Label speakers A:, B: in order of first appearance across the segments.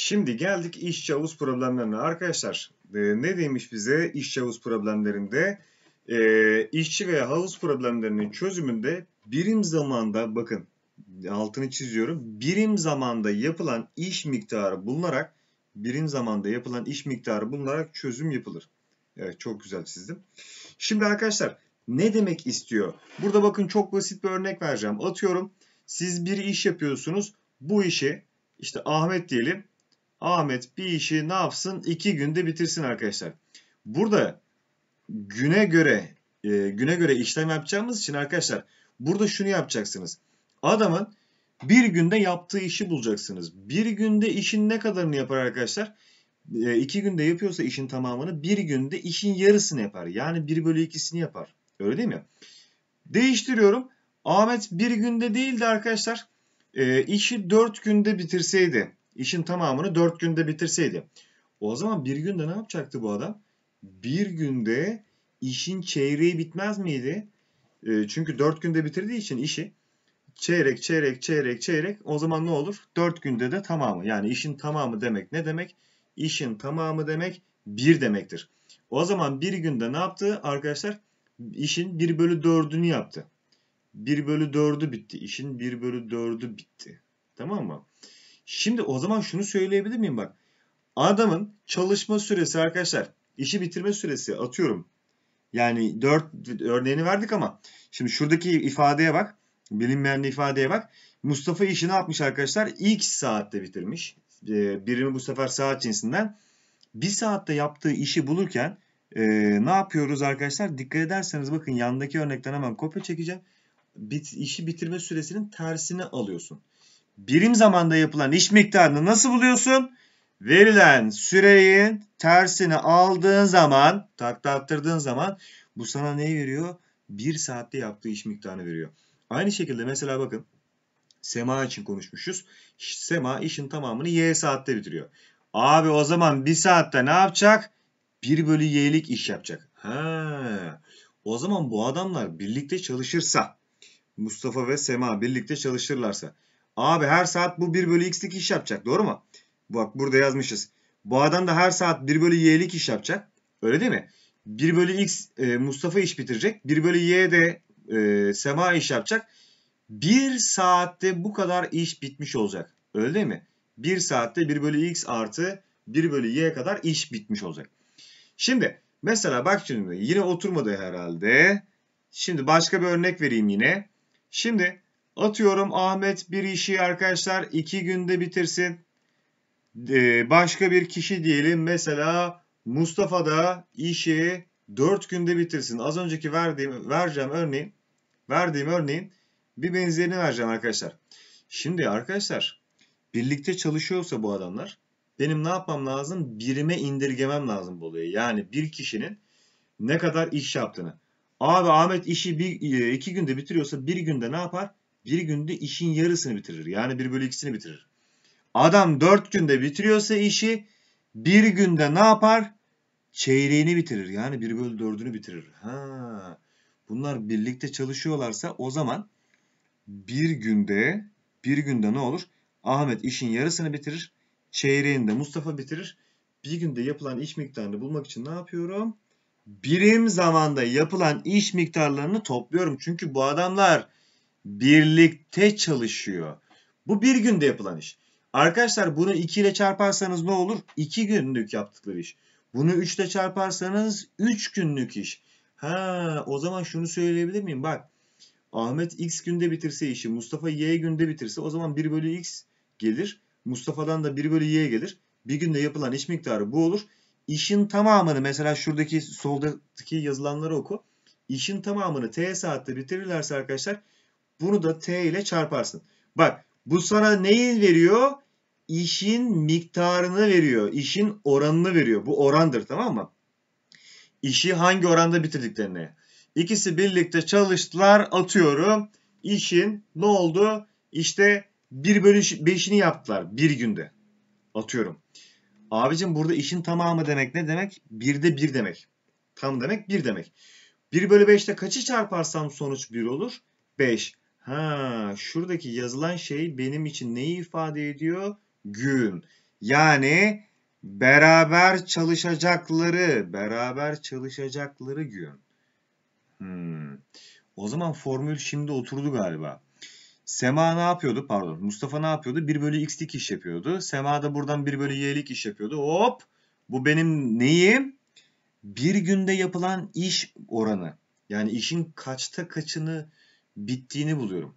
A: Şimdi geldik iş havuz problemlerine. Arkadaşlar e, ne demiş bize iş havuz problemlerinde? E, işçi veya havuz problemlerinin çözümünde birim zamanda bakın altını çiziyorum. Birim zamanda yapılan iş miktarı bulunarak birim zamanda yapılan iş miktarı bulunarak çözüm yapılır. Evet çok güzel çizdim. Şimdi arkadaşlar ne demek istiyor? Burada bakın çok basit bir örnek vereceğim. Atıyorum siz bir iş yapıyorsunuz. Bu işi işte Ahmet diyelim Ahmet bir işi ne yapsın? iki günde bitirsin arkadaşlar. Burada güne göre e, güne göre işlem yapacağımız için arkadaşlar burada şunu yapacaksınız. Adamın bir günde yaptığı işi bulacaksınız. Bir günde işin ne kadarını yapar arkadaşlar? E, iki günde yapıyorsa işin tamamını bir günde işin yarısını yapar. Yani bir bölü ikisini yapar. Öyle değil mi? Değiştiriyorum. Ahmet bir günde değildi arkadaşlar. E, işi dört günde bitirseydi işin tamamını 4 günde bitirseydi. O zaman bir günde ne yapacaktı bu adam? Bir günde işin çeyreği bitmez miydi? Ee, çünkü 4 günde bitirdiği için işi çeyrek çeyrek çeyrek çeyrek o zaman ne olur? 4 günde de tamamı. Yani işin tamamı demek ne demek? İşin tamamı demek bir demektir. O zaman bir günde ne yaptı arkadaşlar? İşin 1 bölü 4'ünü yaptı. 1 bölü 4'ü bitti. İşin 1 bölü 4'ü bitti. Tamam mı? Şimdi o zaman şunu söyleyebilir miyim bak. Adamın çalışma süresi arkadaşlar işi bitirme süresi atıyorum. Yani 4 örneğini verdik ama şimdi şuradaki ifadeye bak. Bilinmeyen ifadeye bak. Mustafa işini ne yapmış arkadaşlar? X saatte bitirmiş. Ee, birini bu sefer saat cinsinden. Bir saatte yaptığı işi bulurken e, ne yapıyoruz arkadaşlar? Dikkat ederseniz bakın yandaki örnekten hemen kopya çekeceğim. Bit, işi bitirme süresinin tersini alıyorsun birim zamanda yapılan iş miktarını nasıl buluyorsun? Verilen sürenin tersini aldığın zaman, taktattırdığın zaman bu sana neyi veriyor? Bir saatte yaptığı iş miktarını veriyor. Aynı şekilde mesela bakın Sema için konuşmuşuz. Sema işin tamamını Y saatte bitiriyor. Abi o zaman bir saatte ne yapacak? 1 bölü Y'lik iş yapacak. Ha. O zaman bu adamlar birlikte çalışırsa Mustafa ve Sema birlikte çalışırlarsa Abi her saat bu 1 bölü x'lik iş yapacak. Doğru mu? Bak burada yazmışız. Bu adam da her saat 1 bölü y'lik iş yapacak. Öyle değil mi? 1 bölü x e, Mustafa iş bitirecek. 1 bölü y de e, Sema iş yapacak. 1 saatte bu kadar iş bitmiş olacak. Öyle değil mi? 1 saatte 1 bölü x artı 1 bölü y kadar iş bitmiş olacak. Şimdi mesela bak şimdi yine oturmadı herhalde. Şimdi başka bir örnek vereyim yine. Şimdi Atıyorum Ahmet bir işi arkadaşlar iki günde bitirsin. Ee, başka bir kişi diyelim mesela Mustafa da işi dört günde bitirsin. Az önceki verdiğim vereceğim örneğin verdiğim örneğin bir benzerini vereceğim arkadaşlar. Şimdi arkadaşlar birlikte çalışıyorsa bu adamlar benim ne yapmam lazım? Birime indirgemem lazım bu olayı. Yani bir kişinin ne kadar iş yaptığını. Abi Ahmet işi bir, e, iki günde bitiriyorsa bir günde ne yapar? bir günde işin yarısını bitirir. Yani 1 bölü 2'sini bitirir. Adam 4 günde bitiriyorsa işi bir günde ne yapar? Çeyreğini bitirir. Yani 1 bölü 4'ünü bitirir. Ha. Bunlar birlikte çalışıyorlarsa o zaman bir günde bir günde ne olur? Ahmet işin yarısını bitirir. Çeyreğini de Mustafa bitirir. Bir günde yapılan iş miktarını bulmak için ne yapıyorum? Birim zamanda yapılan iş miktarlarını topluyorum. Çünkü bu adamlar birlikte çalışıyor. Bu bir günde yapılan iş. Arkadaşlar bunu 2 ile çarparsanız ne olur? 2 günlük yaptıkları iş. Bunu 3 ile çarparsanız 3 günlük iş. Ha, o zaman şunu söyleyebilir miyim? Bak Ahmet x günde bitirse işi, Mustafa y günde bitirse o zaman 1 bölü x gelir. Mustafa'dan da 1 bölü y gelir. Bir günde yapılan iş miktarı bu olur. İşin tamamını mesela şuradaki soldaki yazılanları oku. İşin tamamını t saatte bitirirlerse arkadaşlar bunu da T ile çarparsın. Bak bu sana neyi veriyor? İşin miktarını veriyor. İşin oranını veriyor. Bu orandır tamam mı? İşi hangi oranda bitirdiklerine. İkisi birlikte çalıştılar atıyorum. İşin ne oldu? İşte 1 bölü 5'ini yaptılar bir günde. Atıyorum. Abicim burada işin tamamı demek ne demek? 1'de 1 demek. Tam demek 1 demek. 1 bölü 5'te kaçı çarparsam sonuç 1 olur? 5. Ha, şuradaki yazılan şey benim için neyi ifade ediyor? Gün. Yani beraber çalışacakları, beraber çalışacakları gün. Hmm. O zaman formül şimdi oturdu galiba. Sema ne yapıyordu? Pardon. Mustafa ne yapıyordu? 1 bölü x'lik iş yapıyordu. Sema da buradan 1 bölü y'lik iş yapıyordu. Hop! Bu benim neyim? Bir günde yapılan iş oranı. Yani işin kaçta kaçını bittiğini buluyorum.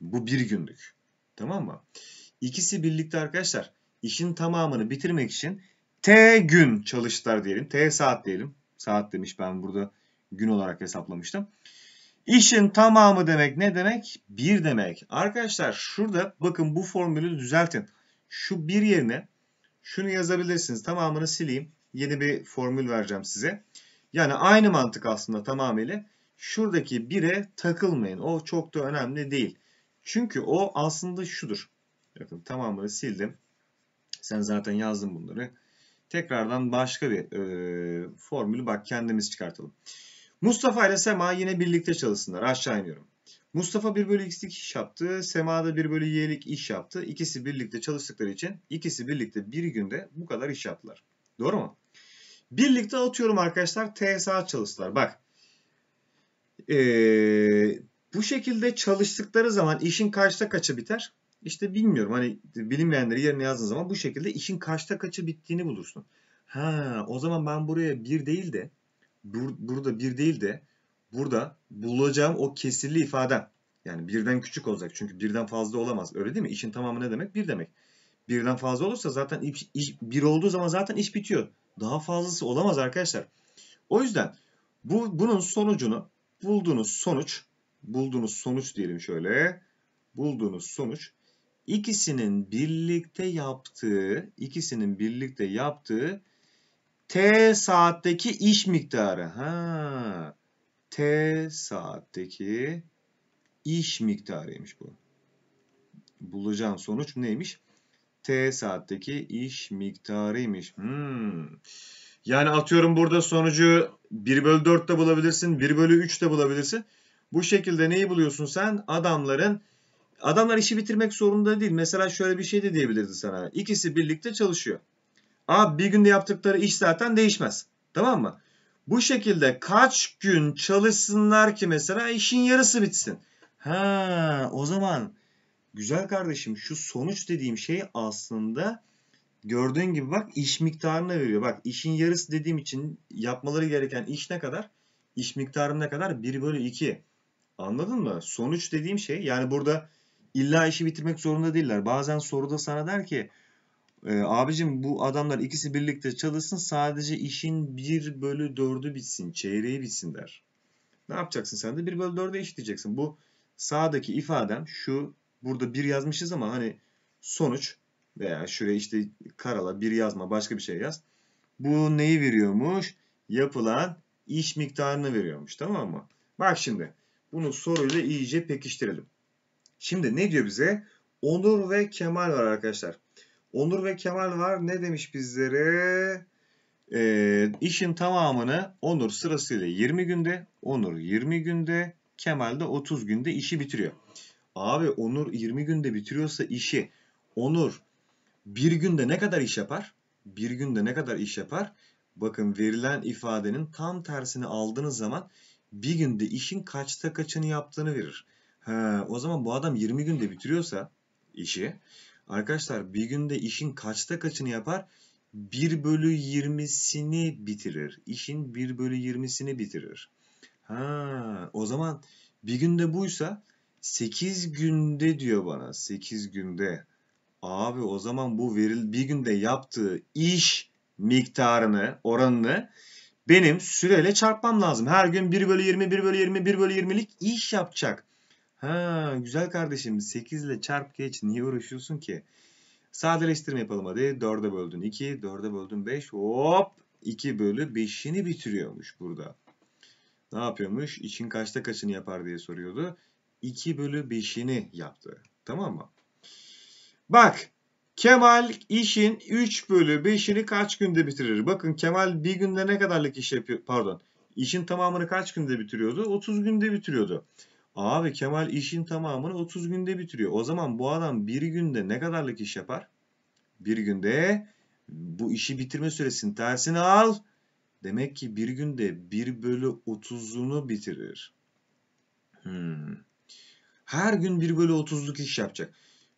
A: Bu bir günlük. Tamam mı? İkisi birlikte arkadaşlar işin tamamını bitirmek için T gün çalıştılar diyelim. T saat diyelim. Saat demiş ben burada gün olarak hesaplamıştım. İşin tamamı demek ne demek? Bir demek. Arkadaşlar şurada bakın bu formülü düzeltin. Şu bir yerine şunu yazabilirsiniz. Tamamını sileyim. Yeni bir formül vereceğim size. Yani aynı mantık aslında tamamıyla şuradaki 1'e takılmayın. O çok da önemli değil. Çünkü o aslında şudur. Bakın tamamını sildim. Sen zaten yazdın bunları. Tekrardan başka bir e, formülü bak kendimiz çıkartalım. Mustafa ile Sema yine birlikte çalışsınlar. Aşağı iniyorum. Mustafa 1 bölü x'lik iş yaptı. Sema da 1 bölü y'lik iş yaptı. İkisi birlikte çalıştıkları için ikisi birlikte bir günde bu kadar iş yaptılar. Doğru mu? Birlikte atıyorum arkadaşlar TSA çalıştılar. Bak e, bu şekilde çalıştıkları zaman işin kaçta kaçı biter? İşte bilmiyorum hani bilinmeyenleri yerine yazdığın zaman bu şekilde işin kaçta kaçı bittiğini bulursun. Ha o zaman ben buraya bir değil de bur burada bir değil de burada bulacağım o kesirli ifadem. Yani birden küçük olacak çünkü birden fazla olamaz öyle değil mi? İşin tamamı ne demek? Bir demek. Birden fazla olursa zaten iş, iş, bir olduğu zaman zaten iş bitiyor. Daha fazlası olamaz arkadaşlar. O yüzden bu bunun sonucunu bulduğunuz sonuç, bulduğunuz sonuç diyelim şöyle, bulduğunuz sonuç ikisinin birlikte yaptığı, ikisinin birlikte yaptığı T saatteki iş miktarı. Ha. T saatteki iş miktarıymış bu. Bulacağım sonuç neymiş? T saatteki iş miktarıymış. Hmm. Yani atıyorum burada sonucu 1 bölü 4 de bulabilirsin, 1 bölü 3 de bulabilirsin. Bu şekilde neyi buluyorsun sen? Adamların, adamlar işi bitirmek zorunda değil. Mesela şöyle bir şey de diyebilirdi sana. İkisi birlikte çalışıyor. A, bir günde yaptıkları iş zaten değişmez. Tamam mı? Bu şekilde kaç gün çalışsınlar ki mesela işin yarısı bitsin. Ha o zaman güzel kardeşim şu sonuç dediğim şey aslında Gördüğün gibi bak iş miktarını veriyor. Bak işin yarısı dediğim için yapmaları gereken iş ne kadar? İş miktarı ne kadar? 1 bölü 2. Anladın mı? Sonuç dediğim şey yani burada illa işi bitirmek zorunda değiller. Bazen soruda sana der ki e, abicim bu adamlar ikisi birlikte çalışsın sadece işin 1 bölü 4'ü bitsin. Çeyreği bitsin der. Ne yapacaksın sen de? 1 bölü 4'e işleyeceksin. Bu sağdaki ifadem şu burada 1 yazmışız ama hani sonuç veya şuraya işte karala bir yazma başka bir şey yaz. Bu neyi veriyormuş? Yapılan iş miktarını veriyormuş tamam mı? Bak şimdi bunu soruyla iyice pekiştirelim. Şimdi ne diyor bize? Onur ve Kemal var arkadaşlar. Onur ve Kemal var. Ne demiş bizlere? E, işin tamamını Onur sırasıyla 20 günde, Onur 20 günde, Kemal de 30 günde işi bitiriyor. Abi Onur 20 günde bitiriyorsa işi, Onur bir günde ne kadar iş yapar? Bir günde ne kadar iş yapar? Bakın verilen ifadenin tam tersini aldığınız zaman bir günde işin kaçta kaçını yaptığını verir. He, o zaman bu adam 20 günde bitiriyorsa işi arkadaşlar bir günde işin kaçta kaçını yapar? 1 bölü 20'sini bitirir. İşin 1 bölü 20'sini bitirir. Ha, o zaman bir günde buysa 8 günde diyor bana. 8 günde. Abi o zaman bu veril bir günde yaptığı iş miktarını, oranını benim süreyle çarpmam lazım. Her gün 1 bölü 20, 1 bölü 20, 1 bölü 20'lik iş yapacak. Ha güzel kardeşim 8 ile çarp geç niye uğraşıyorsun ki? Sadeleştirme yapalım hadi. 4'e böldün 2, 4'e böldün 5. Hop 2 bölü 5'ini bitiriyormuş burada. Ne yapıyormuş? İçin kaçta kaçını yapar diye soruyordu. 2 bölü 5'ini yaptı. Tamam mı? Bak Kemal işin 3 bölü 5'ini kaç günde bitirir? Bakın Kemal bir günde ne kadarlık iş yapıyor? Pardon. İşin tamamını kaç günde bitiriyordu? 30 günde bitiriyordu. Abi Kemal işin tamamını 30 günde bitiriyor. O zaman bu adam bir günde ne kadarlık iş yapar? Bir günde bu işi bitirme süresinin tersini al. Demek ki bir günde 1 bölü 30'unu bitirir. Hmm. Her gün 1 bölü 30'luk iş yapacak.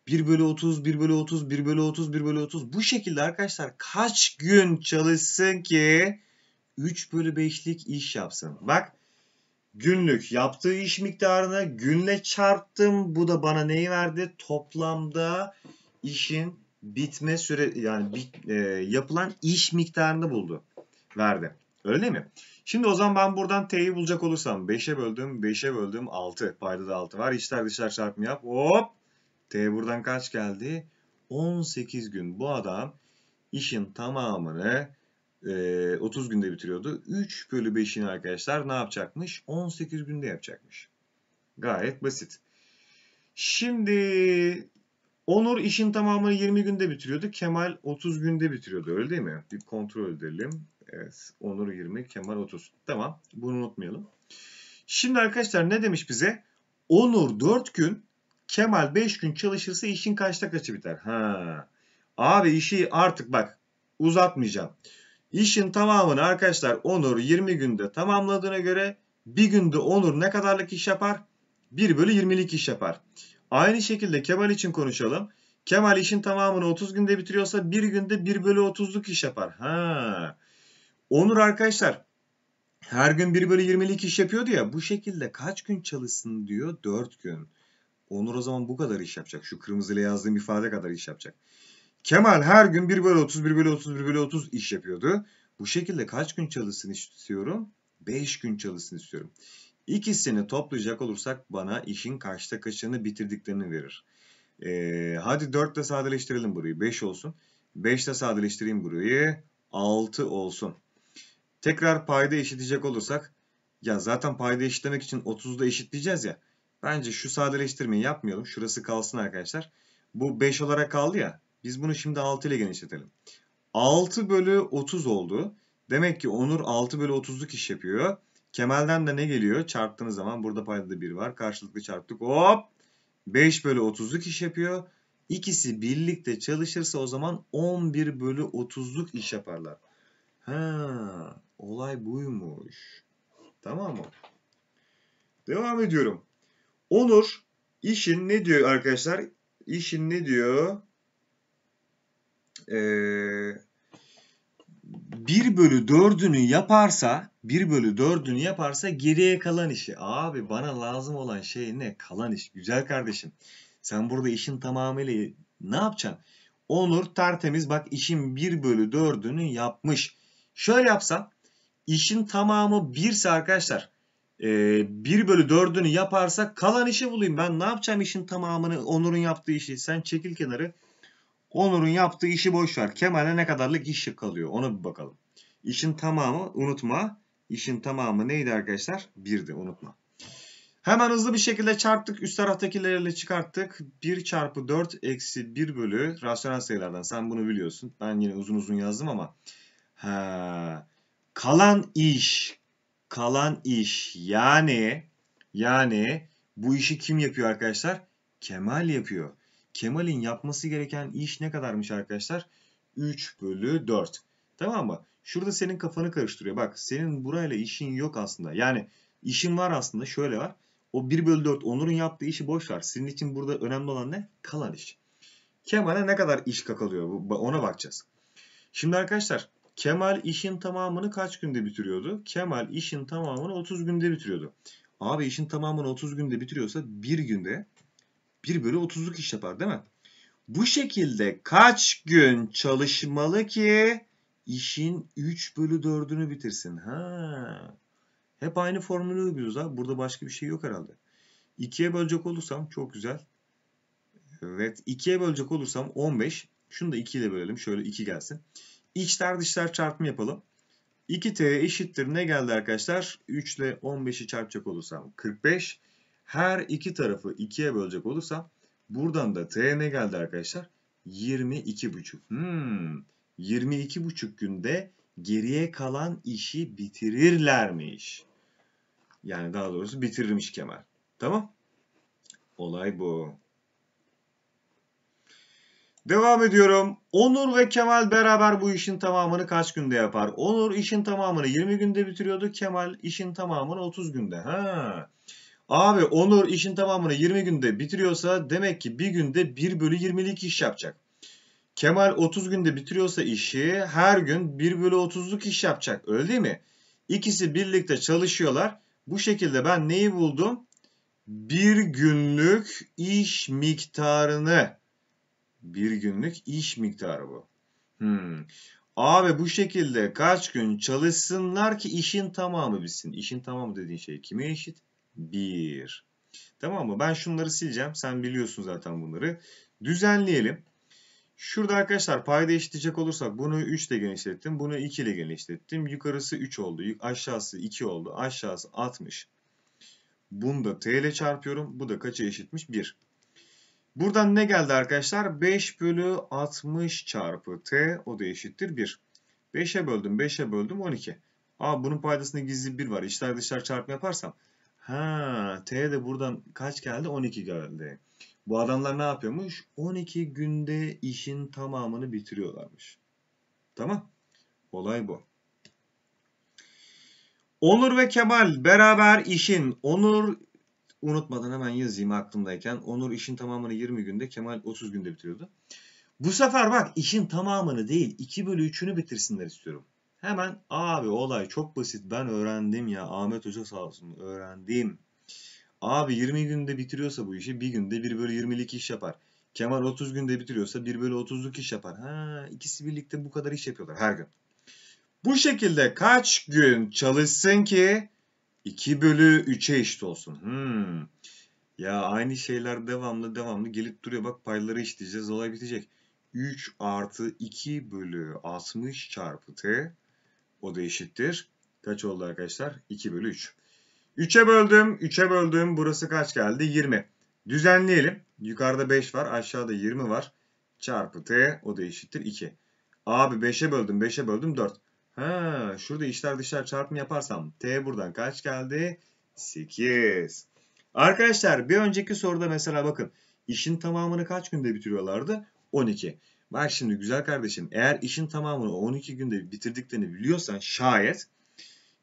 A: 1 bölü 30, 1 bölü 30, 1 bölü 30, 1 bölü 30. Bu şekilde arkadaşlar kaç gün çalışsın ki 3 bölü 5'lik iş yapsın. Bak günlük yaptığı iş miktarını günle çarptım. Bu da bana neyi verdi? Toplamda işin bitme süre yani bit, e, yapılan iş miktarını buldu. Verdi. Öyle mi? Şimdi o zaman ben buradan t'yi bulacak olursam 5'e böldüm, 5'e böldüm 6. Payda da 6 var. İçler dışlar çarpımı yap. Hop T buradan kaç geldi? 18 gün. Bu adam işin tamamını e, 30 günde bitiriyordu. 3 bölü 5'ini arkadaşlar ne yapacakmış? 18 günde yapacakmış. Gayet basit. Şimdi Onur işin tamamını 20 günde bitiriyordu. Kemal 30 günde bitiriyordu öyle değil mi? Bir kontrol edelim. Evet Onur 20 Kemal 30. Tamam bunu unutmayalım. Şimdi arkadaşlar ne demiş bize? Onur 4 gün Kemal 5 gün çalışırsa işin kaçta kaçı biter? Ha. Abi işi artık bak uzatmayacağım. İşin tamamını arkadaşlar Onur 20 günde tamamladığına göre bir günde Onur ne kadarlık iş yapar? 1 bölü 20'lik iş yapar. Aynı şekilde Kemal için konuşalım. Kemal işin tamamını 30 günde bitiriyorsa bir günde 1 bölü 30'luk iş yapar. Ha. Onur arkadaşlar her gün 1 bölü 20'lik iş yapıyordu ya bu şekilde kaç gün çalışsın diyor 4 gün. Onur o zaman bu kadar iş yapacak. Şu kırmızıyla yazdığım ifade kadar iş yapacak. Kemal her gün 1 bölü 30, 1 bölü 30, 1 bölü 30 iş yapıyordu. Bu şekilde kaç gün çalışsın istiyorum? 5 gün çalışsın istiyorum. İkisini toplayacak olursak bana işin kaçta kaçını bitirdiklerini verir. Ee, hadi 4 ile sadeleştirelim burayı. 5 olsun. 5 ile sadeleştireyim burayı. 6 olsun. Tekrar payda eşitecek olursak. Ya zaten payda eşitlemek için 30'da eşitleyeceğiz ya. Bence şu sadeleştirmeyi yapmayalım. Şurası kalsın arkadaşlar. Bu 5 olarak kaldı ya. Biz bunu şimdi 6 ile genişletelim. 6 bölü 30 oldu. Demek ki Onur 6 bölü 30'luk iş yapıyor. Kemal'den de ne geliyor? Çarptığınız zaman burada paydada 1 var. Karşılıklı çarptık. Hop! 5 bölü 30'luk iş yapıyor. İkisi birlikte çalışırsa o zaman 11 bölü 30'luk iş yaparlar. Ha, olay buymuş. Tamam mı? Devam ediyorum. Onur işin ne diyor arkadaşlar? İşin ne diyor? Ee, 1 bölü 4'ünü yaparsa 1 bölü 4'ünü yaparsa geriye kalan işi. Abi bana lazım olan şey ne? Kalan iş. Güzel kardeşim. Sen burada işin tamamıyla ne yapacaksın? Onur tertemiz bak işin 1 bölü 4'ünü yapmış. Şöyle yapsam işin tamamı 1 ise arkadaşlar e, ee, 1 bölü 4'ünü yaparsak kalan işi bulayım. Ben ne yapacağım işin tamamını? Onur'un yaptığı işi. Sen çekil kenarı. Onur'un yaptığı işi boş ver. Kemal'e ne kadarlık iş kalıyor? Ona bir bakalım. İşin tamamı unutma. İşin tamamı neydi arkadaşlar? 1'di unutma. Hemen hızlı bir şekilde çarptık. Üst taraftakileriyle çıkarttık. 1 çarpı 4 eksi 1 bölü rasyonel sayılardan. Sen bunu biliyorsun. Ben yine uzun uzun yazdım ama. Ha. Kalan iş kalan iş yani yani bu işi kim yapıyor arkadaşlar? Kemal yapıyor. Kemal'in yapması gereken iş ne kadarmış arkadaşlar? 3 bölü 4. Tamam mı? Şurada senin kafanı karıştırıyor. Bak senin burayla işin yok aslında. Yani işin var aslında şöyle var. O 1 bölü 4 Onur'un yaptığı işi boş ver. Senin için burada önemli olan ne? Kalan iş. Kemal'e ne kadar iş kakalıyor ona bakacağız. Şimdi arkadaşlar Kemal işin tamamını kaç günde bitiriyordu? Kemal işin tamamını 30 günde bitiriyordu. Abi işin tamamını 30 günde bitiriyorsa bir günde 1 bölü 30'luk iş yapar değil mi? Bu şekilde kaç gün çalışmalı ki işin 3 bölü 4'ünü bitirsin? Ha. Hep aynı formülü uyguluyoruz ha, Burada başka bir şey yok herhalde. 2'ye bölecek olursam çok güzel. Evet. 2'ye bölecek olursam 15. Şunu da 2 ile bölelim. Şöyle 2 gelsin. İçler dışlar çarpımı yapalım. 2t eşittir ne geldi arkadaşlar? 3 ile 15'i çarpacak olursam 45. Her iki tarafı 2'ye bölecek olursam buradan da t ne geldi arkadaşlar? 22,5. Hmm, 22,5 günde geriye kalan işi bitirirlermiş. Yani daha doğrusu bitirirmiş Kemal. Tamam. Olay bu. Devam ediyorum. Onur ve Kemal beraber bu işin tamamını kaç günde yapar? Onur işin tamamını 20 günde bitiriyordu. Kemal işin tamamını 30 günde. Ha. Abi Onur işin tamamını 20 günde bitiriyorsa demek ki bir günde 1 bölü 20'lik iş yapacak. Kemal 30 günde bitiriyorsa işi her gün 1 bölü 30'luk iş yapacak. Öyle değil mi? İkisi birlikte çalışıyorlar. Bu şekilde ben neyi buldum? Bir günlük iş miktarını bir günlük iş miktarı bu. Hmm. Abi bu şekilde kaç gün çalışsınlar ki işin tamamı bitsin. İşin tamamı dediğin şey kime eşit? Bir. Tamam mı? Ben şunları sileceğim. Sen biliyorsun zaten bunları. Düzenleyelim. Şurada arkadaşlar payda eşitleyecek olursak bunu 3 ile genişlettim. Bunu 2 ile genişlettim. Yukarısı 3 oldu. Aşağısı 2 oldu. Aşağısı 60. Bunu da t ile çarpıyorum. Bu da kaça eşitmiş? 1. Buradan ne geldi arkadaşlar? 5 bölü 60 çarpı t o da eşittir 1. 5'e böldüm 5'e böldüm 12. Aa bunun paydasında gizli 1 var. İçler dışlar çarpma yaparsam. Ha t de buradan kaç geldi? 12 geldi. Bu adamlar ne yapıyormuş? 12 günde işin tamamını bitiriyorlarmış. Tamam. Olay bu. Onur ve Kemal beraber işin Onur unutmadan hemen yazayım aklımdayken. Onur işin tamamını 20 günde, Kemal 30 günde bitiriyordu. Bu sefer bak işin tamamını değil 2 bölü 3'ünü bitirsinler istiyorum. Hemen abi olay çok basit ben öğrendim ya Ahmet Hoca sağ olsun öğrendim. Abi 20 günde bitiriyorsa bu işi bir günde 1 bölü 22 iş yapar. Kemal 30 günde bitiriyorsa 1 bölü 30'luk iş yapar. Ha, ikisi birlikte bu kadar iş yapıyorlar her gün. Bu şekilde kaç gün çalışsın ki 2 bölü 3'e eşit olsun. Hmm. Ya aynı şeyler devamlı devamlı gelip duruyor. Bak payları eşitleyeceğiz. Olay bitecek. 3 artı 2 bölü 60 çarpı t. O da eşittir. Kaç oldu arkadaşlar? 2 bölü 3. 3'e böldüm. 3'e böldüm. Burası kaç geldi? 20. Düzenleyelim. Yukarıda 5 var. Aşağıda 20 var. Çarpı t. O da eşittir 2. Abi 5'e böldüm. 5'e böldüm 4. Ha, şurada işler dışlar çarpım yaparsam T buradan kaç geldi? 8. Arkadaşlar bir önceki soruda mesela bakın işin tamamını kaç günde bitiriyorlardı? 12. Bak şimdi güzel kardeşim eğer işin tamamını 12 günde bitirdiklerini biliyorsan şayet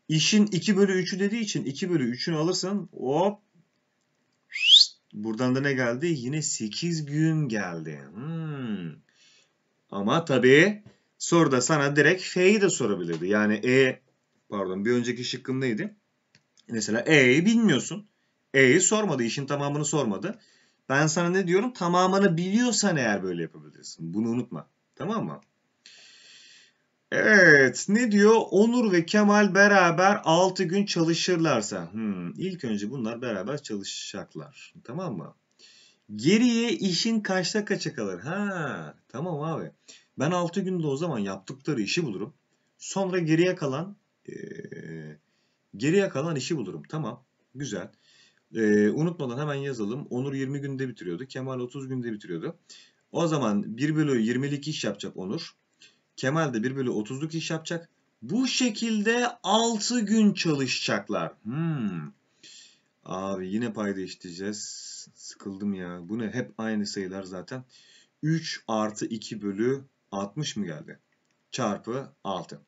A: işin 2 bölü 3'ü dediği için 2 bölü 3'ünü alırsın hop buradan da ne geldi? Yine 8 gün geldi. Hmm. Ama tabii soruda sana direkt F'yi de sorabilirdi. Yani E pardon bir önceki şıkkım neydi? Mesela E'yi bilmiyorsun. E'yi sormadı. işin tamamını sormadı. Ben sana ne diyorum? Tamamını biliyorsan eğer böyle yapabilirsin. Bunu unutma. Tamam mı? Evet. Ne diyor? Onur ve Kemal beraber 6 gün çalışırlarsa. Hmm, ilk önce bunlar beraber çalışacaklar. Tamam mı? Geriye işin kaçta kaça kalır? Ha, tamam abi. Ben 6 günde o zaman yaptıkları işi bulurum. Sonra geriye kalan e, geriye kalan işi bulurum. Tamam. Güzel. E, unutmadan hemen yazalım. Onur 20 günde bitiriyordu. Kemal 30 günde bitiriyordu. O zaman 1 bölü 20'lik iş yapacak Onur. Kemal de 1 bölü 30'luk iş yapacak. Bu şekilde 6 gün çalışacaklar. Hmm. Abi yine pay işleyeceğiz. Sıkıldım ya. Bu ne? Hep aynı sayılar zaten. 3 artı 2 bölü 60 mı geldi? Çarpı 6.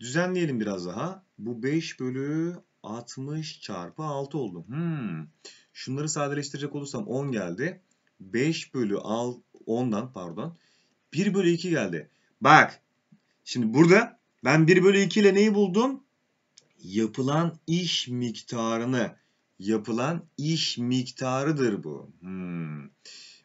A: Düzenleyelim biraz daha. Bu 5 bölü 60 çarpı 6 oldu. Hmm. Şunları sadeleştirecek olursam 10 geldi. 5 bölü 10'dan pardon. 1 bölü 2 geldi. Bak. Şimdi burada ben 1 bölü 2 ile neyi buldum? Yapılan iş miktarını. Yapılan iş miktarıdır bu. Hmm.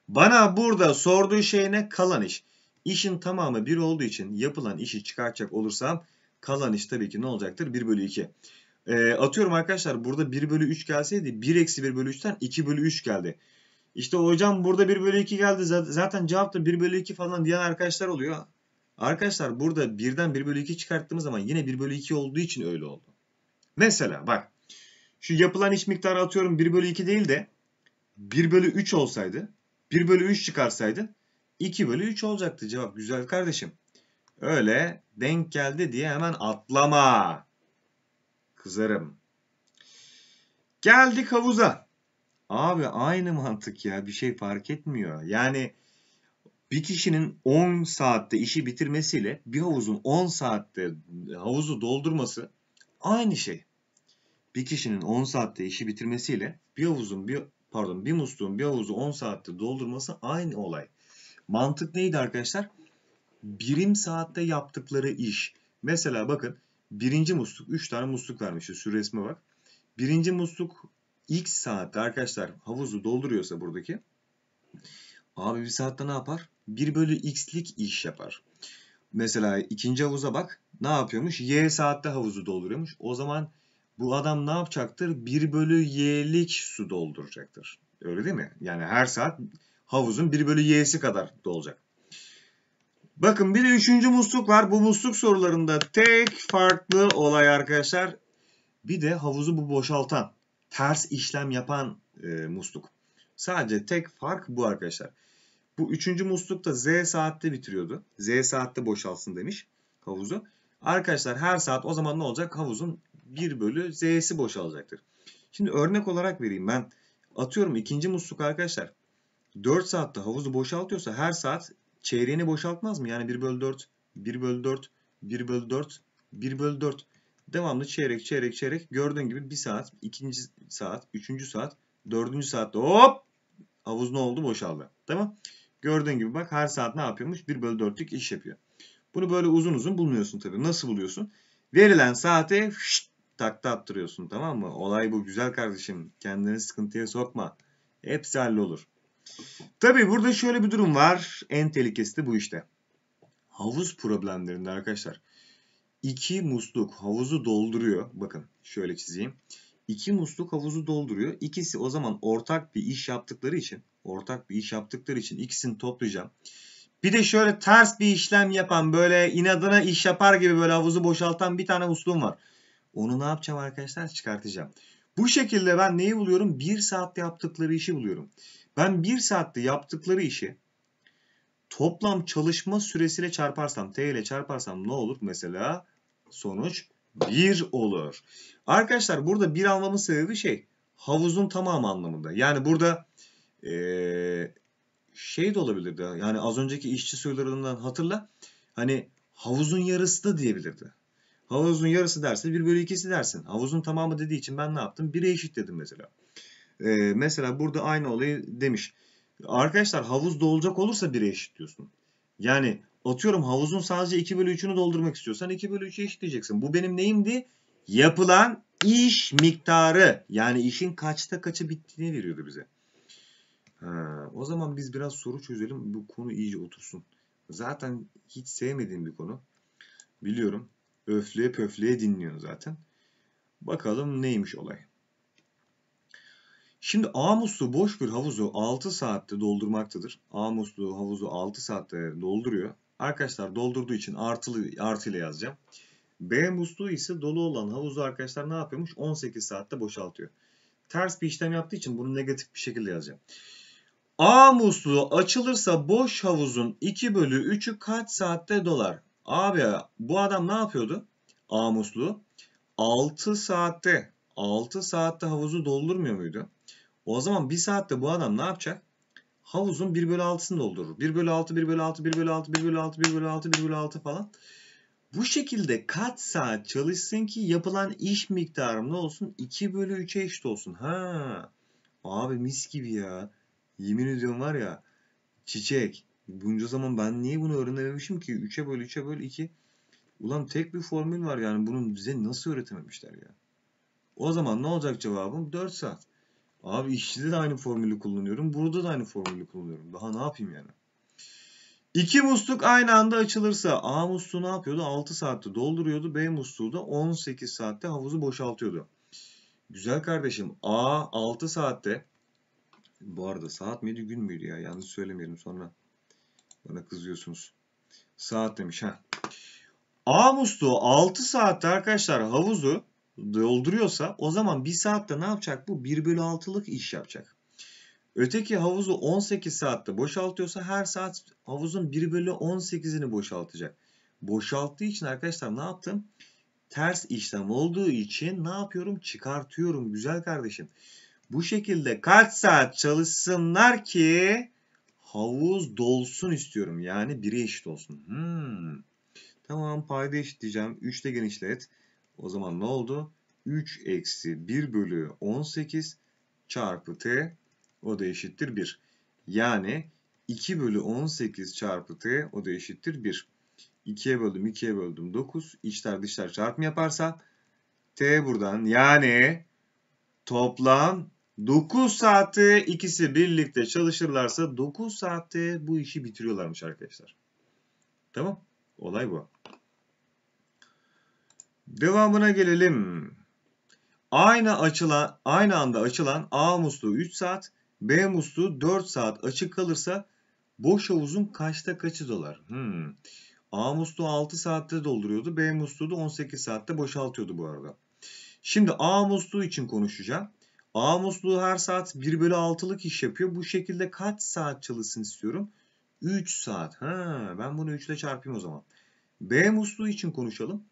A: Bana burada sorduğu şey ne? Kalan iş. İşin tamamı 1 olduğu için yapılan işi çıkartacak olursam kalan iş tabii ki ne olacaktır? 1 bölü 2. E, ee, atıyorum arkadaşlar burada 1 bölü 3 gelseydi 1 eksi 1 bölü 3'ten 2 bölü 3 geldi. İşte hocam burada 1 bölü 2 geldi zaten cevapta da 1 bölü 2 falan diyen arkadaşlar oluyor. Arkadaşlar burada 1'den 1 bölü 2 çıkarttığımız zaman yine 1 bölü 2 olduğu için öyle oldu. Mesela bak şu yapılan iş miktarı atıyorum 1 bölü 2 değil de 1 bölü 3 olsaydı 1 bölü 3 çıkarsaydı 2 bölü 3 olacaktı cevap. Güzel kardeşim. Öyle denk geldi diye hemen atlama. Kızarım. Geldik havuza. Abi aynı mantık ya. Bir şey fark etmiyor. Yani bir kişinin 10 saatte işi bitirmesiyle bir havuzun 10 saatte havuzu doldurması aynı şey. Bir kişinin 10 saatte işi bitirmesiyle bir havuzun bir pardon bir musluğun bir havuzu 10 saatte doldurması aynı olay. Mantık neydi arkadaşlar? Birim saatte yaptıkları iş. Mesela bakın birinci musluk 3 tane musluk vermişiz. Şu resme bak. Birinci musluk x saatte arkadaşlar havuzu dolduruyorsa buradaki abi bir saatte ne yapar? 1 bölü x'lik iş yapar. Mesela ikinci havuza bak. Ne yapıyormuş? Y saatte havuzu dolduruyormuş. O zaman bu adam ne yapacaktır? 1 bölü y'lik su dolduracaktır. Öyle değil mi? Yani her saat havuzun 1 bölü y'si kadar dolacak. Bakın bir de üçüncü musluk var. Bu musluk sorularında tek farklı olay arkadaşlar. Bir de havuzu bu boşaltan, ters işlem yapan e, musluk. Sadece tek fark bu arkadaşlar. Bu üçüncü musluk da Z saatte bitiriyordu. Z saatte boşalsın demiş havuzu. Arkadaşlar her saat o zaman ne olacak? Havuzun 1 bölü Z'si boşalacaktır. Şimdi örnek olarak vereyim ben. Atıyorum ikinci musluk arkadaşlar. 4 saatte havuzu boşaltıyorsa her saat çeyreğini boşaltmaz mı? Yani 1 bölü 4, 1 bölü 4, 1 bölü 4, 1 bölü 4. Devamlı çeyrek çeyrek çeyrek gördüğün gibi 1 saat, 2. saat, 3. saat, 4. saatte hop havuz ne oldu? Boşaldı. Tamam Gördüğün gibi bak her saat ne yapıyormuş? 1 bölü 4'lük iş yapıyor. Bunu böyle uzun uzun bulmuyorsun tabii. Nasıl buluyorsun? Verilen saate şşt, takta attırıyorsun tamam mı? Olay bu güzel kardeşim. Kendini sıkıntıya sokma. Hepsi hallolur. Tabi burada şöyle bir durum var. En tehlikesi de bu işte. Havuz problemlerinde arkadaşlar. İki musluk havuzu dolduruyor. Bakın şöyle çizeyim. İki musluk havuzu dolduruyor. İkisi o zaman ortak bir iş yaptıkları için ortak bir iş yaptıkları için ikisini toplayacağım. Bir de şöyle ters bir işlem yapan böyle inadına iş yapar gibi böyle havuzu boşaltan bir tane musluğum var. Onu ne yapacağım arkadaşlar? Çıkartacağım. Bu şekilde ben neyi buluyorum? Bir saatte yaptıkları işi buluyorum. Ben bir saatte yaptıkları işi toplam çalışma süresiyle çarparsam, T ile çarparsam ne olur? Mesela sonuç 1 olur. Arkadaşlar burada 1 almamın sebebi şey havuzun tamamı anlamında. Yani burada ee, şey de olabilirdi. Yani az önceki işçi soylarından hatırla. Hani havuzun yarısı da diyebilirdi. Havuzun yarısı derse 1 bölü 2'si dersin. Havuzun tamamı dediği için ben ne yaptım? 1'e eşit dedim mesela. E, mesela burada aynı olayı demiş. Arkadaşlar havuz dolacak olursa 1'e eşitliyorsun. Yani atıyorum havuzun sadece 2 bölü 3'ünü doldurmak istiyorsan 2 bölü 3'e eşitleyeceksin. Bu benim neyimdi? Yapılan iş miktarı. Yani işin kaçta kaçı bittiğini veriyordu bize. Ha, o zaman biz biraz soru çözelim. Bu konu iyice otursun. Zaten hiç sevmediğim bir konu. Biliyorum. Öfleye pöfleye dinliyorsun zaten. Bakalım neymiş olay. Şimdi A musluğu boş bir havuzu 6 saatte doldurmaktadır. A musluğu havuzu 6 saatte dolduruyor. Arkadaşlar doldurduğu için artılı artıyla yazacağım. B musluğu ise dolu olan havuzu arkadaşlar ne yapıyormuş? 18 saatte boşaltıyor. Ters bir işlem yaptığı için bunu negatif bir şekilde yazacağım. A musluğu açılırsa boş havuzun 2 bölü 3'ü kaç saatte dolar? Abi bu adam ne yapıyordu? A musluğu 6 saatte 6 saatte havuzu doldurmuyor muydu? O zaman bir saatte bu adam ne yapacak? Havuzun 1 bölü 6'sını doldurur. 1 bölü 6, 1 bölü 6, 1 bölü 6, 1 bölü 6, 1 bölü 6, 1 bölü 6 falan. Bu şekilde kaç saat çalışsın ki yapılan iş miktarım ne olsun? 2 bölü 3'e eşit olsun. Ha. Abi mis gibi ya. Yemin ediyorum var ya. Çiçek. Bunca zaman ben niye bunu öğrenememişim ki? 3'e bölü 3'e bölü 2. Ulan tek bir formül var yani. Bunun bize nasıl öğretememişler ya? O zaman ne olacak cevabım? 4 saat. Abi işçide de aynı formülü kullanıyorum. Burada da aynı formülü kullanıyorum. Daha ne yapayım yani? İki musluk aynı anda açılırsa A musluğu ne yapıyordu? 6 saatte dolduruyordu. B musluğu da 18 saatte havuzu boşaltıyordu. Güzel kardeşim A 6 saatte bu arada saat miydi gün müydü ya? Yanlış söylemeyelim sonra bana kızıyorsunuz. Saat demiş ha. A musluğu 6 saatte arkadaşlar havuzu dolduruyorsa o zaman bir saatte ne yapacak bu? 1 bölü 6'lık iş yapacak. Öteki havuzu 18 saatte boşaltıyorsa her saat havuzun 1 bölü 18'ini boşaltacak. Boşalttığı için arkadaşlar ne yaptım? Ters işlem olduğu için ne yapıyorum? Çıkartıyorum güzel kardeşim. Bu şekilde kaç saat çalışsınlar ki havuz dolsun istiyorum. Yani 1'e eşit olsun. Hmm. Tamam payda eşitleyeceğim. 3'te genişlet. O zaman ne oldu? 3 eksi 1 bölü 18 çarpı t o da eşittir 1. Yani 2 bölü 18 çarpı t o da eşittir 1. 2'ye böldüm 2'ye böldüm 9. İçler dışlar çarpım yaparsa t buradan yani toplam 9 saatte ikisi birlikte çalışırlarsa 9 saatte bu işi bitiriyorlarmış arkadaşlar. Tamam. Olay bu. Devamına gelelim. Aynı açılan, aynı anda açılan A musluğu 3 saat, B musluğu 4 saat açık kalırsa boş havuzun kaçta kaçı dolar? Hmm. A musluğu 6 saatte dolduruyordu. B musluğu da 18 saatte boşaltıyordu bu arada. Şimdi A musluğu için konuşacağım. A musluğu her saat 1 bölü 6'lık iş yapıyor. Bu şekilde kaç saat çalışsın istiyorum? 3 saat. Ha, ben bunu 3 ile çarpayım o zaman. B musluğu için konuşalım.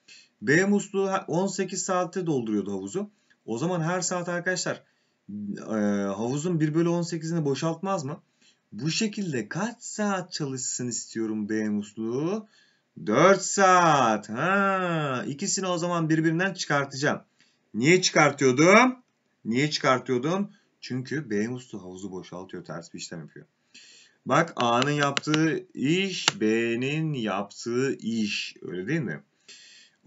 A: B musluğu 18 saatte dolduruyordu havuzu. O zaman her saat arkadaşlar e, havuzun 1 bölü 18'ini boşaltmaz mı? Bu şekilde kaç saat çalışsın istiyorum B musluğu? 4 saat. Ha, İkisini o zaman birbirinden çıkartacağım. Niye çıkartıyordum? Niye çıkartıyordum? Çünkü B musluğu havuzu boşaltıyor. Ters bir işlem yapıyor. Bak A'nın yaptığı iş, B'nin yaptığı iş. Öyle değil mi?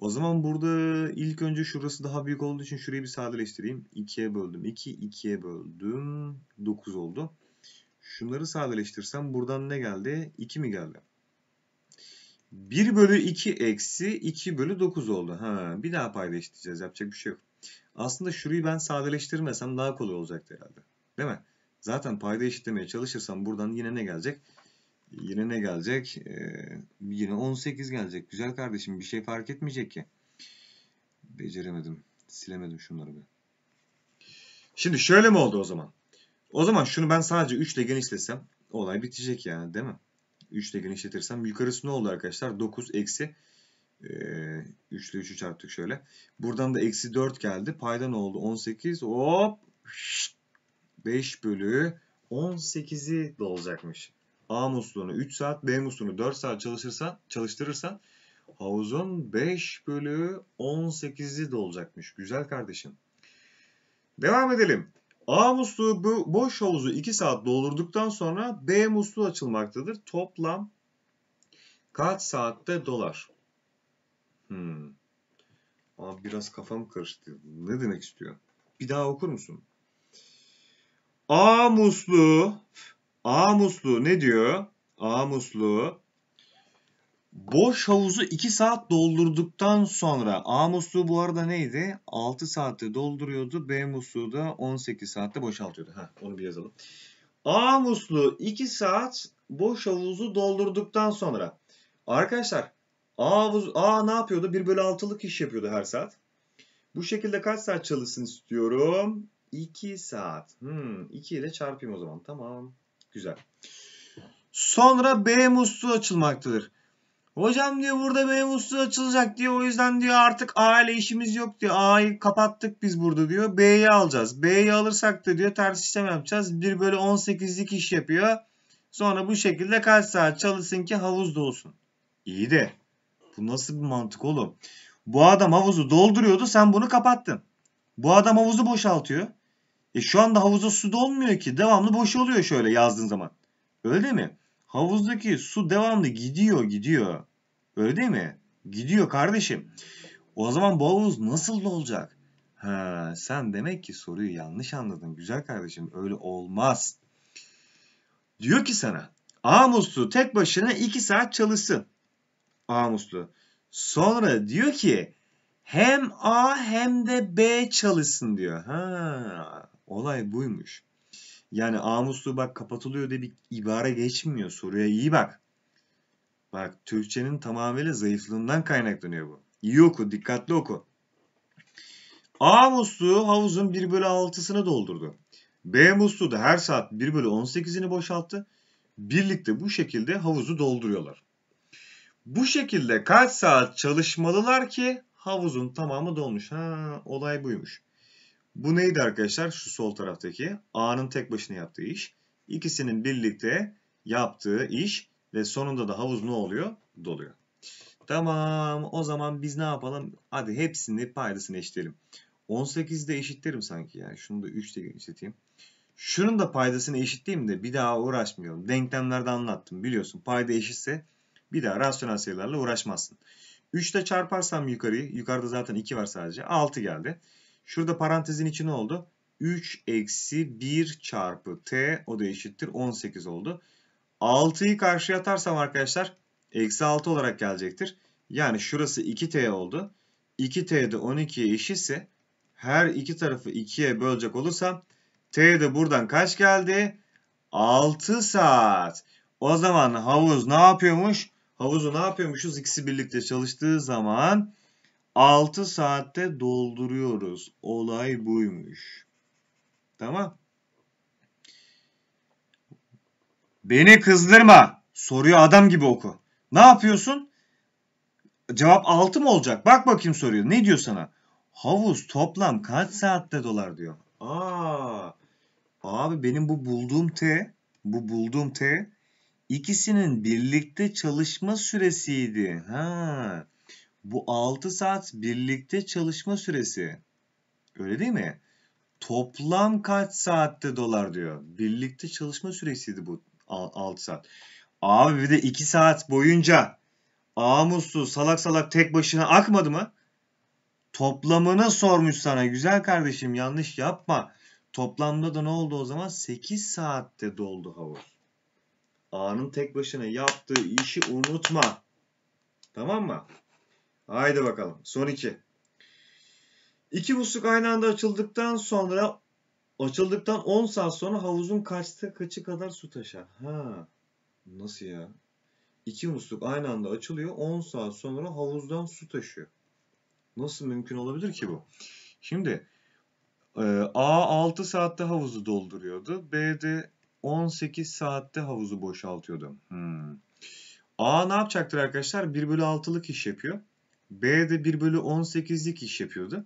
A: O zaman burada ilk önce şurası daha büyük olduğu için şurayı bir sadeleştireyim. 2'ye böldüm 2, 2'ye böldüm 9 oldu. Şunları sadeleştirsem buradan ne geldi? 2 mi geldi? 1 bölü 2 eksi 2 bölü 9 oldu. Ha, bir daha paylaşacağız. Yapacak bir şey yok. Aslında şurayı ben sadeleştirmesem daha kolay olacaktı herhalde. Değil mi? Zaten payda eşitlemeye çalışırsam buradan yine ne gelecek? Yine ne gelecek? Ee, yine 18 gelecek. Güzel kardeşim bir şey fark etmeyecek ki. Beceremedim. Silemedim şunları ben. Şimdi şöyle mi oldu o zaman? O zaman şunu ben sadece 3 ile genişlesem olay bitecek yani değil mi? 3 ile genişletirsem yukarısı ne oldu arkadaşlar? 9 eksi e, 3 ile 3'ü çarptık şöyle. Buradan da eksi 4 geldi. Payda ne oldu? 18. Hop. Şşt. 5 bölü 18'i de A musluğunu 3 saat, B musluğunu 4 saat çalışırsan, çalıştırırsan havuzun 5 bölü 18'i de Güzel kardeşim. Devam edelim. A musluğu bu boş havuzu 2 saat doldurduktan sonra B musluğu açılmaktadır. Toplam kaç saatte dolar? Hmm. Ama biraz kafam karıştı. Ne demek istiyor? Bir daha okur musun? A musluğu A musluğu ne diyor? A musluğu boş havuzu 2 saat doldurduktan sonra A musluğu bu arada neydi? 6 saatte dolduruyordu. B musluğu da 18 saatte boşaltıyordu. Ha, onu bir yazalım. A musluğu 2 saat boş havuzu doldurduktan sonra. Arkadaşlar A, havuz, A ne yapıyordu? 1 bölü 6'lık iş yapıyordu her saat. Bu şekilde kaç saat çalışsın istiyorum? 2 saat. Hmm, 2 ile çarpayım o zaman. Tamam. Güzel. Sonra B musluğu açılmaktadır. Hocam diyor burada B musluğu açılacak diyor. O yüzden diyor artık A ile işimiz yok diyor. A'yı kapattık biz burada diyor. B'yi alacağız. B'yi alırsak da diyor ters işlem yapacağız. 1 bölü 18'lik iş yapıyor. Sonra bu şekilde kaç saat çalışsın ki havuz dolsun. İyi de bu nasıl bir mantık oğlum? Bu adam havuzu dolduruyordu sen bunu kapattın. Bu adam havuzu boşaltıyor. E şu anda havuzda su dolmuyor ki. Devamlı boş oluyor şöyle yazdığın zaman. Öyle değil mi? Havuzdaki su devamlı gidiyor gidiyor. Öyle değil mi? Gidiyor kardeşim. O zaman bu havuz nasıl dolacak? Ha, sen demek ki soruyu yanlış anladın güzel kardeşim. Öyle olmaz. Diyor ki sana A Amuslu tek başına 2 saat çalışsın. Amuslu. Sonra diyor ki hem A hem de B çalışsın diyor. Ha, Olay buymuş. Yani A musluğu bak kapatılıyor diye bir ibare geçmiyor. Soruya iyi bak. Bak Türkçenin tamamıyla zayıflığından kaynaklanıyor bu. İyi oku, dikkatli oku. A musluğu havuzun 1 bölü 6'sını doldurdu. B musluğu da her saat 1 bölü 18'ini boşalttı. Birlikte bu şekilde havuzu dolduruyorlar. Bu şekilde kaç saat çalışmalılar ki havuzun tamamı dolmuş. Ha, olay buymuş. Bu neydi arkadaşlar? Şu sol taraftaki A'nın tek başına yaptığı iş. İkisinin birlikte yaptığı iş ve sonunda da havuz ne oluyor? Doluyor. Tamam o zaman biz ne yapalım? Hadi hepsini paydasını eşitleyelim. 18'de eşitlerim sanki yani. Şunu da 3 ile eşitleyeyim. Şunun da paydasını eşitleyeyim de bir daha uğraşmayalım. Denklemlerde anlattım biliyorsun. Payda eşitse bir daha rasyonel sayılarla uğraşmazsın. 3 ile çarparsam yukarıyı, yukarıda zaten 2 var sadece. 6 geldi. Şurada parantezin içi ne oldu? 3 eksi 1 çarpı t o da eşittir 18 oldu. 6'yı karşıya atarsam arkadaşlar eksi 6 olarak gelecektir. Yani şurası 2t oldu. 2t de 12'ye eşitse her iki tarafı 2'ye bölecek olursam t de buradan kaç geldi? 6 saat. O zaman havuz ne yapıyormuş? Havuzu ne yapıyormuşuz? İkisi birlikte çalıştığı zaman 6 saatte dolduruyoruz. Olay buymuş. Tamam. Beni kızdırma. Soruyu adam gibi oku. Ne yapıyorsun? Cevap 6 mı olacak? Bak bakayım soruyor. Ne diyor sana? Havuz toplam kaç saatte dolar diyor. Aa, abi benim bu bulduğum T, bu bulduğum T ikisinin birlikte çalışma süresiydi. Ha. Bu 6 saat birlikte çalışma süresi. Öyle değil mi? Toplam kaç saatte dolar diyor. Birlikte çalışma süresiydi bu 6 saat. Abi bir de 2 saat boyunca Amuslu salak salak tek başına akmadı mı? Toplamını sormuş sana güzel kardeşim yanlış yapma. Toplamda da ne oldu o zaman? 8 saatte doldu havuz. A'nın tek başına yaptığı işi unutma. Tamam mı? Haydi bakalım. Son iki. İki musluk aynı anda açıldıktan sonra açıldıktan 10 saat sonra havuzun kaçta kaçı kadar su taşar? Ha. Nasıl ya? İki musluk aynı anda açılıyor. 10 saat sonra havuzdan su taşıyor. Nasıl mümkün olabilir ki bu? Şimdi e, A 6 saatte havuzu dolduruyordu. B de 18 saatte havuzu boşaltıyordu. Hmm. A ne yapacaktır arkadaşlar? 1 bölü 6'lık iş yapıyor. B de 1 bölü 18'lik iş yapıyordu.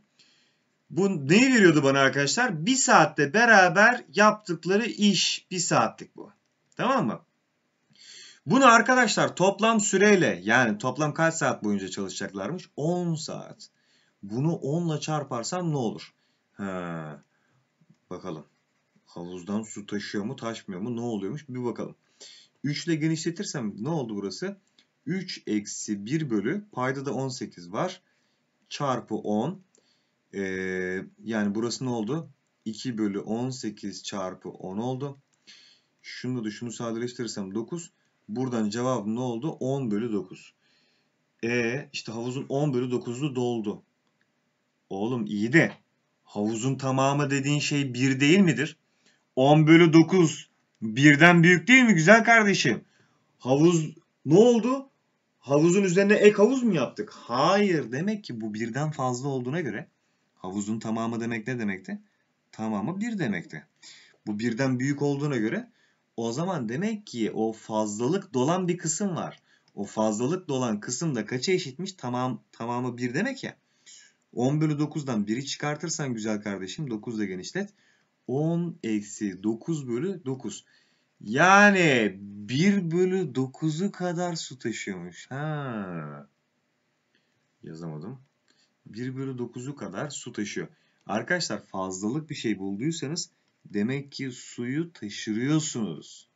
A: Bu neyi veriyordu bana arkadaşlar? Bir saatte beraber yaptıkları iş. Bir saatlik bu. Tamam mı? Bunu arkadaşlar toplam süreyle yani toplam kaç saat boyunca çalışacaklarmış? 10 saat. Bunu 10 ile çarparsam ne olur? Ha, bakalım. Havuzdan su taşıyor mu taşmıyor mu ne oluyormuş bir bakalım. 3 ile genişletirsem ne oldu burası? 3 eksi 1 bölü payda da 18 var. Çarpı 10. Ee, yani burası ne oldu? 2 bölü 18 çarpı 10 oldu. Şunu da şunu sadeleştirirsem 9. Buradan cevap ne oldu? 10 bölü 9. E işte havuzun 10 bölü 9'u doldu. Oğlum iyi de havuzun tamamı dediğin şey 1 değil midir? 10 bölü 9 birden büyük değil mi güzel kardeşim? Havuz ne oldu? havuzun üzerine ek havuz mu yaptık? Hayır. Demek ki bu birden fazla olduğuna göre havuzun tamamı demek ne demekti? Tamamı bir demekti. Bu birden büyük olduğuna göre o zaman demek ki o fazlalık dolan bir kısım var. O fazlalık dolan kısım da kaça eşitmiş? Tamam, tamamı bir demek ya. 10 bölü 9'dan 1'i çıkartırsan güzel kardeşim 9 ile genişlet. 10 eksi 9 bölü 9. Yani 1 bölü 9'u kadar su taşıyormuş. Ha. Yazamadım. 1 bölü 9'u kadar su taşıyor. Arkadaşlar fazlalık bir şey bulduysanız demek ki suyu taşırıyorsunuz.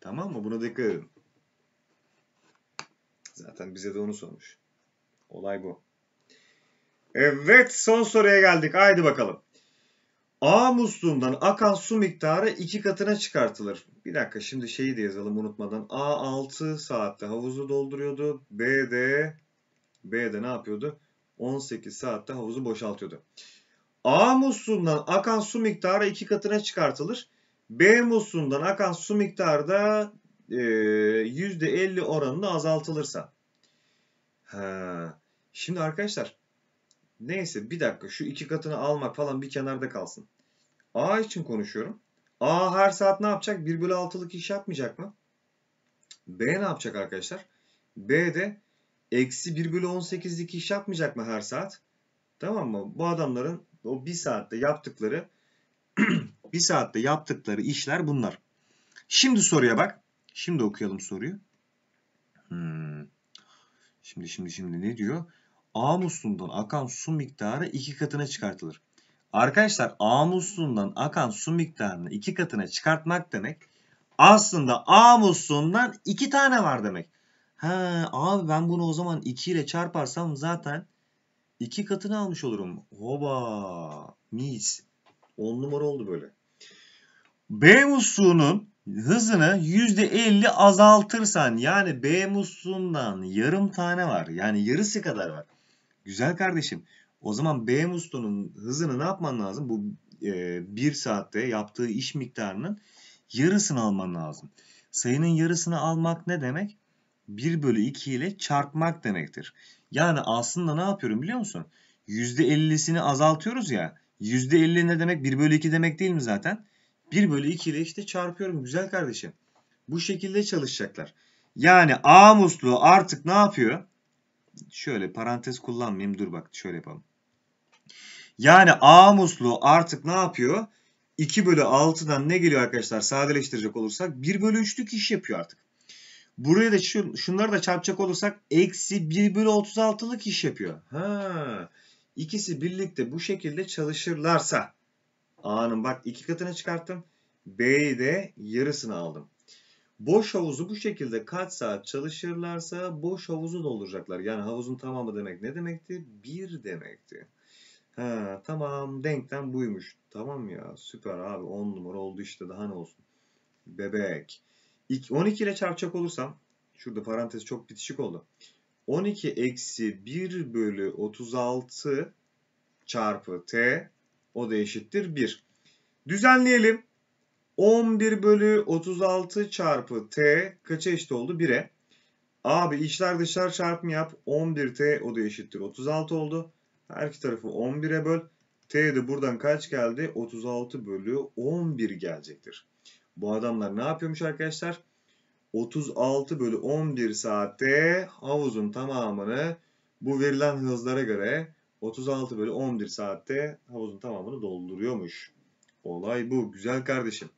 A: Tamam mı? Buna dikkat edin. Zaten bize de onu sormuş. Olay bu. Evet son soruya geldik. Haydi bakalım. A musluğundan akan su miktarı iki katına çıkartılır. Bir dakika şimdi şeyi de yazalım unutmadan. A 6 saatte havuzu dolduruyordu. B de, B de ne yapıyordu? 18 saatte havuzu boşaltıyordu. A musluğundan akan su miktarı iki katına çıkartılır. B musluğundan akan su miktarı da e, %50 oranında azaltılırsa. Ha. Şimdi arkadaşlar Neyse bir dakika şu iki katını almak falan bir kenarda kalsın. A için konuşuyorum. A her saat ne yapacak? 1 bölü 6'lık iş yapmayacak mı? B ne yapacak arkadaşlar? B de eksi 1 bölü 18'lik iş yapmayacak mı her saat? Tamam mı? Bu adamların o bir saatte yaptıkları bir saatte yaptıkları işler bunlar. Şimdi soruya bak. Şimdi okuyalım soruyu. Hmm. Şimdi şimdi şimdi ne diyor? A musluğundan akan su miktarı iki katına çıkartılır. Arkadaşlar A musluğundan akan su miktarını iki katına çıkartmak demek aslında A musluğundan iki tane var demek. He abi ben bunu o zaman 2 ile çarparsam zaten iki katını almış olurum. Hoba mis. 10 numara oldu böyle. B musluğunun hızını %50 azaltırsan yani B musluğundan yarım tane var. Yani yarısı kadar var. Güzel kardeşim. O zaman B musluğunun hızını ne yapman lazım? Bu e, bir saatte yaptığı iş miktarının yarısını alman lazım. Sayının yarısını almak ne demek? 1 bölü 2 ile çarpmak demektir. Yani aslında ne yapıyorum biliyor musun? %50'sini azaltıyoruz ya. %50 ne demek? 1 bölü 2 demek değil mi zaten? 1 bölü 2 ile işte çarpıyorum güzel kardeşim. Bu şekilde çalışacaklar. Yani A musluğu artık ne yapıyor? şöyle parantez kullanmayayım. Dur bak şöyle yapalım. Yani A muslu artık ne yapıyor? 2 bölü 6'dan ne geliyor arkadaşlar? Sadeleştirecek olursak 1 bölü 3'lük iş yapıyor artık. Buraya da şu, şunları da çarpacak olursak eksi 1 bölü 36'lık iş yapıyor. Ha, İkisi birlikte bu şekilde çalışırlarsa A'nın bak iki katını çıkarttım. B'yi de yarısını aldım. Boş havuzu bu şekilde kaç saat çalışırlarsa boş havuzu dolduracaklar. Yani havuzun tamamı demek ne demekti? Bir demekti. Ha, tamam denkten buymuş. Tamam ya süper abi 10 numara oldu işte daha ne olsun. Bebek. 12 ile çarpacak olursam şurada parantez çok bitişik oldu. 12 eksi 1 bölü 36 çarpı t o da eşittir 1. Düzenleyelim. 11 bölü 36 çarpı t kaça eşit oldu? 1'e. Abi içler dışlar çarpımı yap. 11t o da eşittir. 36 oldu. Her iki tarafı 11'e böl. T de buradan kaç geldi? 36 bölü 11 gelecektir. Bu adamlar ne yapıyormuş arkadaşlar? 36 bölü 11 saatte havuzun tamamını bu verilen hızlara göre 36 bölü 11 saatte havuzun tamamını dolduruyormuş. Olay bu. Güzel kardeşim.